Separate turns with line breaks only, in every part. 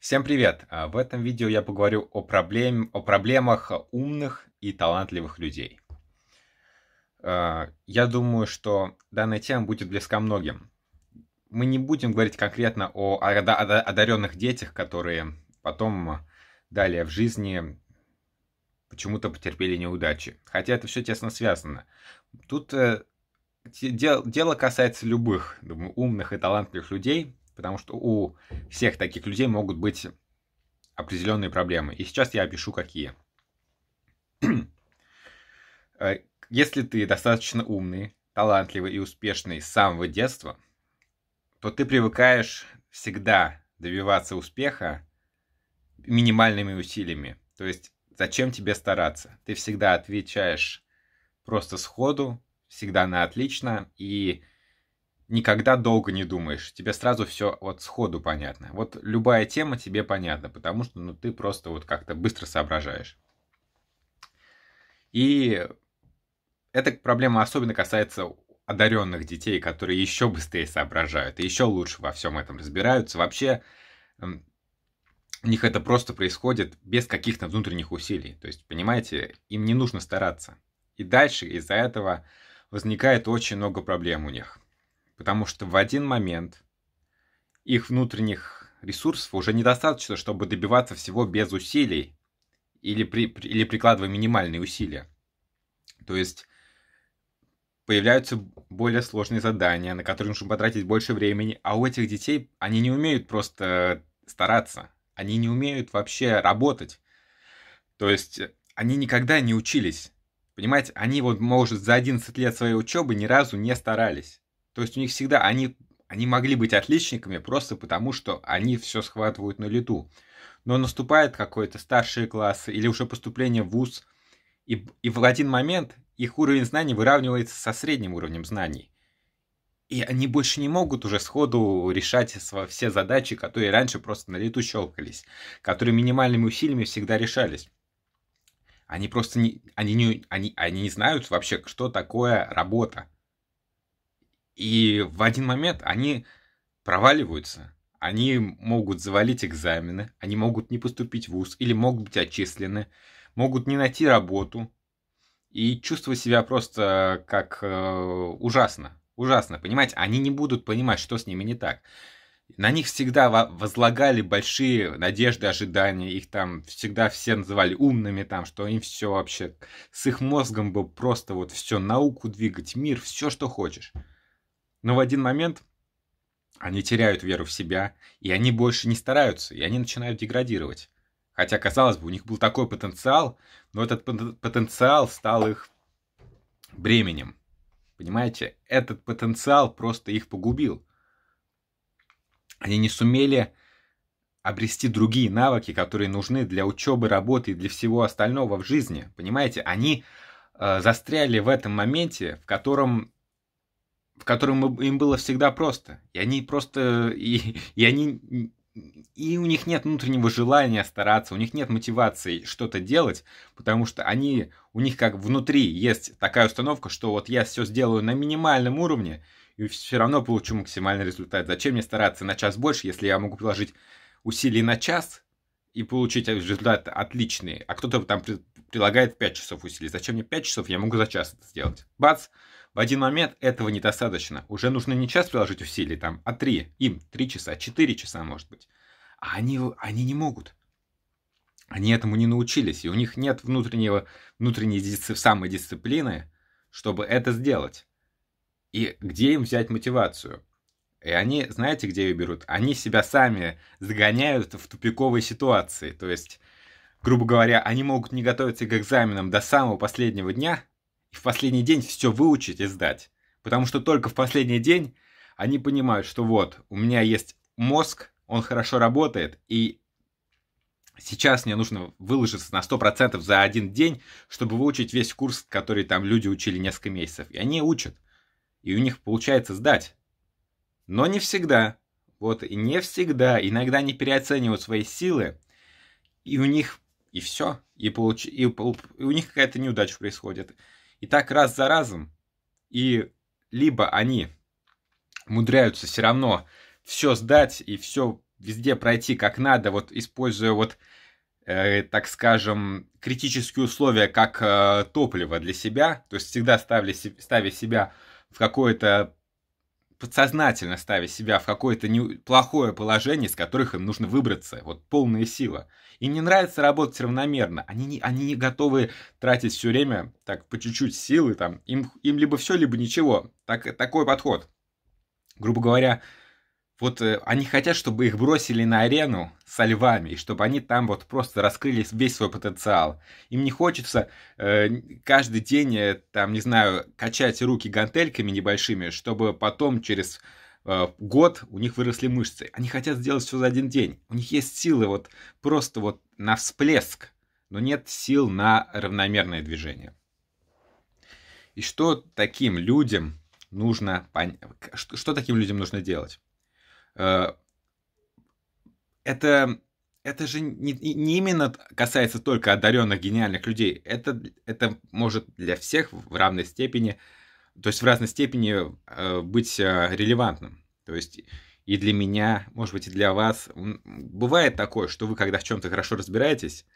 Всем привет! А, в этом видео я поговорю о, проблем... о проблемах умных и талантливых людей. А, я думаю, что данная тема будет близка многим. Мы не будем говорить конкретно о одаренных детях, которые потом далее в жизни почему-то потерпели неудачи. Хотя это все тесно связано. Тут э, дело касается любых, думаю, умных и талантливых людей – Потому что у всех таких людей могут быть определенные проблемы. И сейчас я опишу, какие. Э, если ты достаточно умный, талантливый и успешный с самого детства, то ты привыкаешь всегда добиваться успеха минимальными усилиями. То есть зачем тебе стараться? Ты всегда отвечаешь просто сходу, всегда на отлично, и никогда долго не думаешь, тебе сразу все вот сходу понятно. Вот любая тема тебе понятна, потому что ну, ты просто вот как-то быстро соображаешь. И эта проблема особенно касается одаренных детей, которые еще быстрее соображают и еще лучше во всем этом разбираются. Вообще, у них это просто происходит без каких-то внутренних усилий. То есть, понимаете, им не нужно стараться. И дальше из-за этого возникает очень много проблем у них. Потому что в один момент их внутренних ресурсов уже недостаточно, чтобы добиваться всего без усилий или, при, или прикладывая минимальные усилия. То есть появляются более сложные задания, на которые нужно потратить больше времени, а у этих детей они не умеют просто стараться, они не умеют вообще работать. То есть они никогда не учились. Понимаете, они вот, может, за 11 лет своей учебы ни разу не старались. То есть у них всегда они, они могли быть отличниками просто потому, что они все схватывают на лету. Но наступает какой-то старшие классы или уже поступление в ВУЗ, и, и в один момент их уровень знаний выравнивается со средним уровнем знаний. И они больше не могут уже сходу решать все задачи, которые раньше просто на лету щелкались, которые минимальными усилиями всегда решались. Они просто не, они не, они, они не знают вообще, что такое работа. И в один момент они проваливаются. Они могут завалить экзамены, они могут не поступить в ВУЗ или могут быть отчислены, могут не найти работу и чувствовать себя просто как э, ужасно. Ужасно, понимаете? Они не будут понимать, что с ними не так. На них всегда возлагали большие надежды, ожидания. Их там всегда все называли умными, там, что им все вообще... С их мозгом бы просто вот все, науку двигать, мир, все, что хочешь. Но в один момент они теряют веру в себя, и они больше не стараются, и они начинают деградировать. Хотя, казалось бы, у них был такой потенциал, но этот потенциал стал их бременем. Понимаете, этот потенциал просто их погубил. Они не сумели обрести другие навыки, которые нужны для учебы, работы и для всего остального в жизни. Понимаете, они э, застряли в этом моменте, в котором в котором им было всегда просто. И они просто... И, и они... И у них нет внутреннего желания стараться, у них нет мотивации что-то делать, потому что они, у них как внутри есть такая установка, что вот я все сделаю на минимальном уровне, и все равно получу максимальный результат. Зачем мне стараться на час больше, если я могу приложить усилий на час и получить результат отличный, а кто-то там предлагает 5 часов усилий. Зачем мне 5 часов, я могу за час это сделать. Бац, в один момент этого недостаточно. Уже нужно не час приложить усилий там, а три. Им три часа, четыре часа, может быть. А они, они не могут. Они этому не научились, и у них нет внутреннего, внутренней дисцип, самодисциплины, чтобы это сделать. И где им взять мотивацию? И они, знаете, где ее берут? Они себя сами загоняют в тупиковые ситуации. То есть, грубо говоря, они могут не готовиться к экзаменам до самого последнего дня – и в последний день все выучить и сдать. Потому что только в последний день они понимают, что вот, у меня есть мозг, он хорошо работает, и сейчас мне нужно выложиться на 100% за один день, чтобы выучить весь курс, который там люди учили несколько месяцев. И они учат. И у них получается сдать. Но не всегда. Вот, и не всегда. Иногда они переоценивают свои силы, и у них и все. И, получ... и, и у них какая-то неудача происходит. И так раз за разом. И либо они мудряются все равно все сдать и все везде пройти как надо, вот используя вот, э, так скажем, критические условия как э, топливо для себя, то есть всегда ставили ставя себя в какое-то подсознательно ставя себя в какое-то плохое положение, из которых им нужно выбраться. Вот полная сила. Им не нравится работать равномерно. Они не, они не готовы тратить все время так по чуть-чуть силы. Там. Им, им либо все, либо ничего. Так, такой подход. Грубо говоря, вот э, они хотят, чтобы их бросили на арену со львами, и чтобы они там вот просто раскрыли весь свой потенциал. Им не хочется э, каждый день, э, там, не знаю, качать руки гантельками небольшими, чтобы потом через э, год у них выросли мышцы. Они хотят сделать все за один день. У них есть силы вот просто вот на всплеск, но нет сил на равномерное движение. И что таким людям нужно, что, что таким людям нужно делать? Э, это, это же не, не именно касается только одаренных гениальных людей. Это, это может для всех в равной степени, то есть в разной степени э, быть э, релевантным. То есть и для меня, может быть, и для вас. Бывает такое, что вы когда в чем-то хорошо разбираетесь,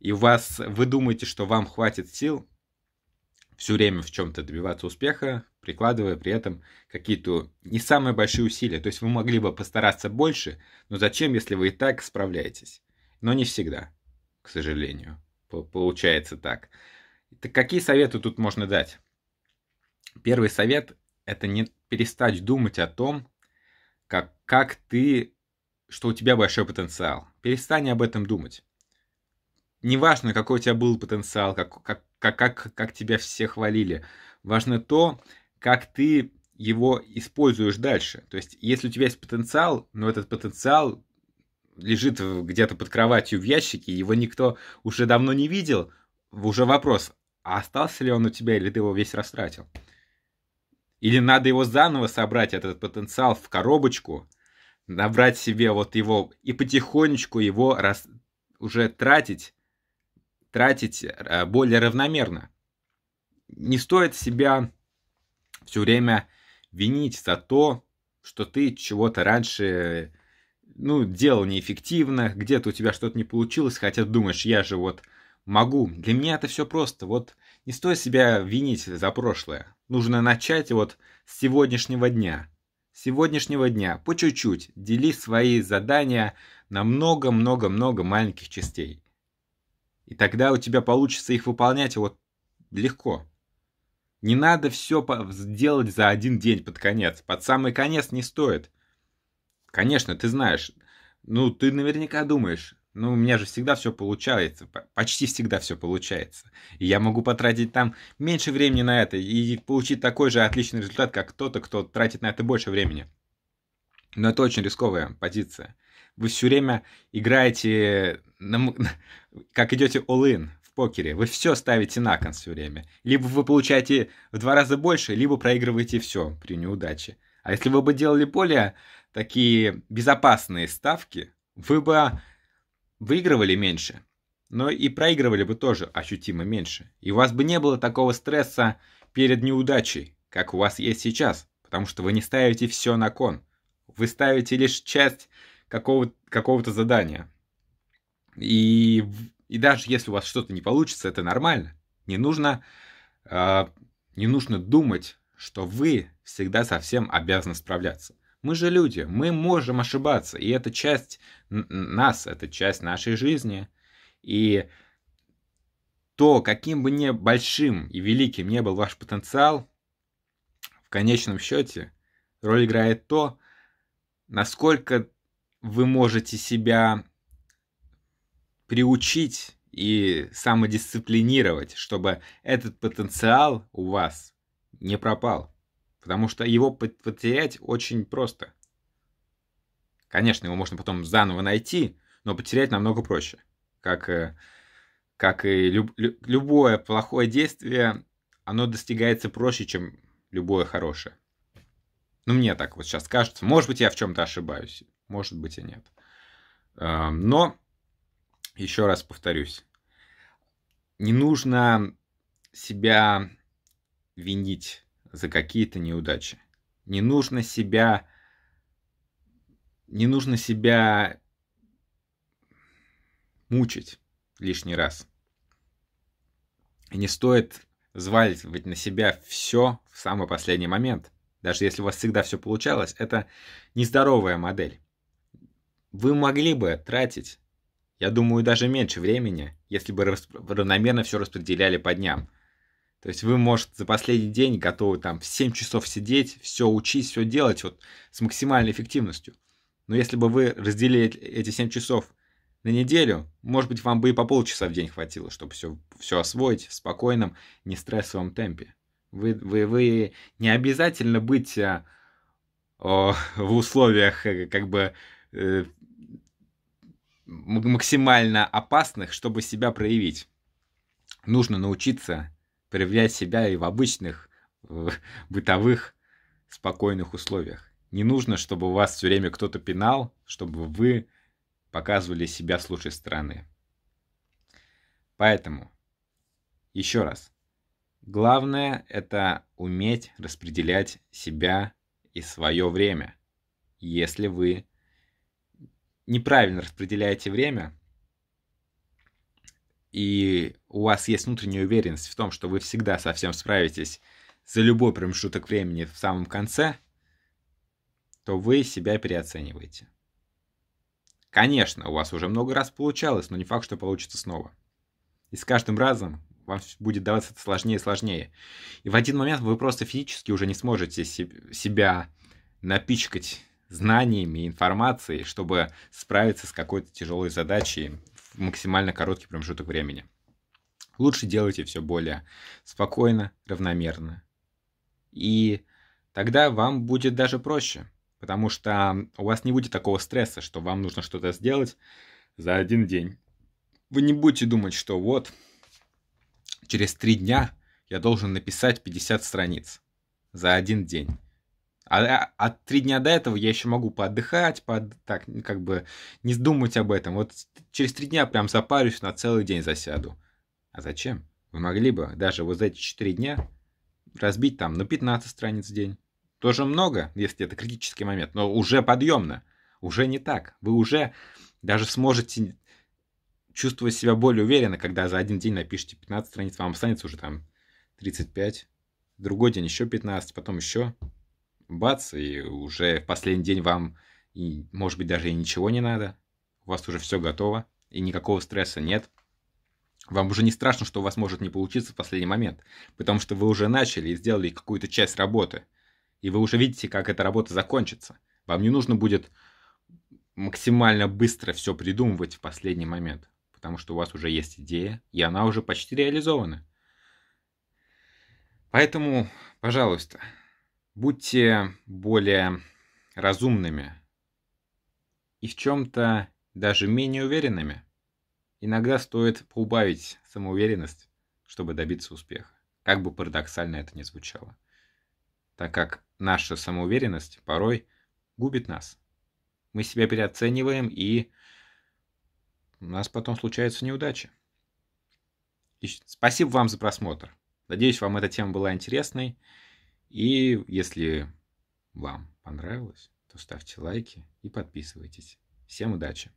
и у вас вы думаете, что вам хватит сил все время в чем-то добиваться успеха, прикладывая при этом какие-то не самые большие усилия. То есть вы могли бы постараться больше, но зачем, если вы и так справляетесь? Но не всегда, к сожалению, получается так. Так какие советы тут можно дать? Первый совет – это не перестать думать о том, как, как ты, что у тебя большой потенциал. Перестань об этом думать неважно, какой у тебя был потенциал, как, как, как, как, как тебя все хвалили. Важно то, как ты его используешь дальше. То есть, если у тебя есть потенциал, но этот потенциал лежит где-то под кроватью в ящике, его никто уже давно не видел, уже вопрос, а остался ли он у тебя, или ты его весь растратил? Или надо его заново собрать, этот потенциал, в коробочку, набрать себе вот его и потихонечку его раз, уже тратить, тратить э, более равномерно. Не стоит себя все время винить за то, что ты чего-то раньше ну, делал неэффективно, где-то у тебя что-то не получилось, хотя думаешь, я же вот могу. Для меня это все просто. Вот не стоит себя винить за прошлое. Нужно начать вот с сегодняшнего дня. С сегодняшнего дня по чуть-чуть дели свои задания на много-много-много маленьких частей. И тогда у тебя получится их выполнять вот легко. Не надо все сделать за один день под конец. Под самый конец не стоит. Конечно, ты знаешь. Ну, ты наверняка думаешь. Ну, у меня же всегда все получается. Почти всегда все получается. И я могу потратить там меньше времени на это и получить такой же отличный результат, как кто-то, кто тратит на это больше времени. Но это очень рисковая позиция. Вы все время играете, на, как идете all-in в покере. Вы все ставите на кон все время. Либо вы получаете в два раза больше, либо проигрываете все при неудаче. А если вы бы делали более такие безопасные ставки, вы бы выигрывали меньше, но и проигрывали бы тоже ощутимо меньше. И у вас бы не было такого стресса перед неудачей, как у вас есть сейчас, потому что вы не ставите все на кон вы ставите лишь часть какого-то какого задания. И, и даже если у вас что-то не получится, это нормально. Не нужно, э, не нужно думать, что вы всегда совсем обязаны справляться. Мы же люди, мы можем ошибаться, и это часть нас, это часть нашей жизни. И то, каким бы ни большим и великим ни был ваш потенциал, в конечном счете роль играет то, насколько вы можете себя приучить и самодисциплинировать, чтобы этот потенциал у вас не пропал. Потому что его потерять очень просто. Конечно, его можно потом заново найти, но потерять намного проще. Как, э, как и люб, любое плохое действие, оно достигается проще, чем любое хорошее. Ну, мне так вот сейчас кажется. Может быть, я в чем-то ошибаюсь. Может быть, и нет. Эм, но, еще раз повторюсь, не нужно себя винить за какие-то неудачи. Не нужно себя... Не нужно себя мучить лишний раз. И не стоит взваливать на себя все в самый последний момент – даже если у вас всегда все получалось, это нездоровая модель. Вы могли бы тратить, я думаю, даже меньше времени, если бы равномерно все распределяли по дням. То есть вы, может, за последний день готовы там в 7 часов сидеть, все учить, все делать вот с максимальной эффективностью. Но если бы вы разделили эти 7 часов на неделю, может быть, вам бы и по полчаса в день хватило, чтобы все, все освоить в спокойном, не стрессовом темпе. Вы, вы, вы не обязательно быть э, о, в условиях э, как бы э, максимально опасных, чтобы себя проявить. Нужно научиться проявлять себя и в обычных э, бытовых спокойных условиях. Не нужно, чтобы у вас все время кто-то пинал, чтобы вы показывали себя с лучшей стороны. Поэтому, еще раз, Главное – это уметь распределять себя и свое время. Если вы неправильно распределяете время, и у вас есть внутренняя уверенность в том, что вы всегда совсем справитесь за любой промежуток времени в самом конце, то вы себя переоцениваете. Конечно, у вас уже много раз получалось, но не факт, что получится снова. И с каждым разом, вам будет даваться это сложнее и сложнее. И в один момент вы просто физически уже не сможете себя напичкать знаниями, информацией, чтобы справиться с какой-то тяжелой задачей в максимально короткий промежуток времени. Лучше делайте все более спокойно, равномерно. И тогда вам будет даже проще, потому что у вас не будет такого стресса, что вам нужно что-то сделать за один день. Вы не будете думать, что вот через три дня я должен написать 50 страниц за один день. А, а, а три дня до этого я еще могу поотдыхать, под, так, как бы не думать об этом. Вот через три дня прям запарюсь, на целый день засяду. А зачем? Вы могли бы даже вот за эти четыре дня разбить там на 15 страниц в день. Тоже много, если это критический момент, но уже подъемно. Уже не так. Вы уже даже сможете чувствовать себя более уверенно, когда за один день напишите 15 страниц, вам останется уже там 35, другой день еще 15, потом еще, бац, и уже в последний день вам, и, может быть, даже и ничего не надо, у вас уже все готово, и никакого стресса нет. Вам уже не страшно, что у вас может не получиться в последний момент, потому что вы уже начали и сделали какую-то часть работы, и вы уже видите, как эта работа закончится. Вам не нужно будет максимально быстро все придумывать в последний момент потому что у вас уже есть идея, и она уже почти реализована. Поэтому, пожалуйста, будьте более разумными и в чем-то даже менее уверенными. Иногда стоит поубавить самоуверенность, чтобы добиться успеха. Как бы парадоксально это ни звучало. Так как наша самоуверенность порой губит нас. Мы себя переоцениваем и у нас потом случаются неудачи. И спасибо вам за просмотр. Надеюсь, вам эта тема была интересной. И если вам понравилось, то ставьте лайки и подписывайтесь. Всем удачи!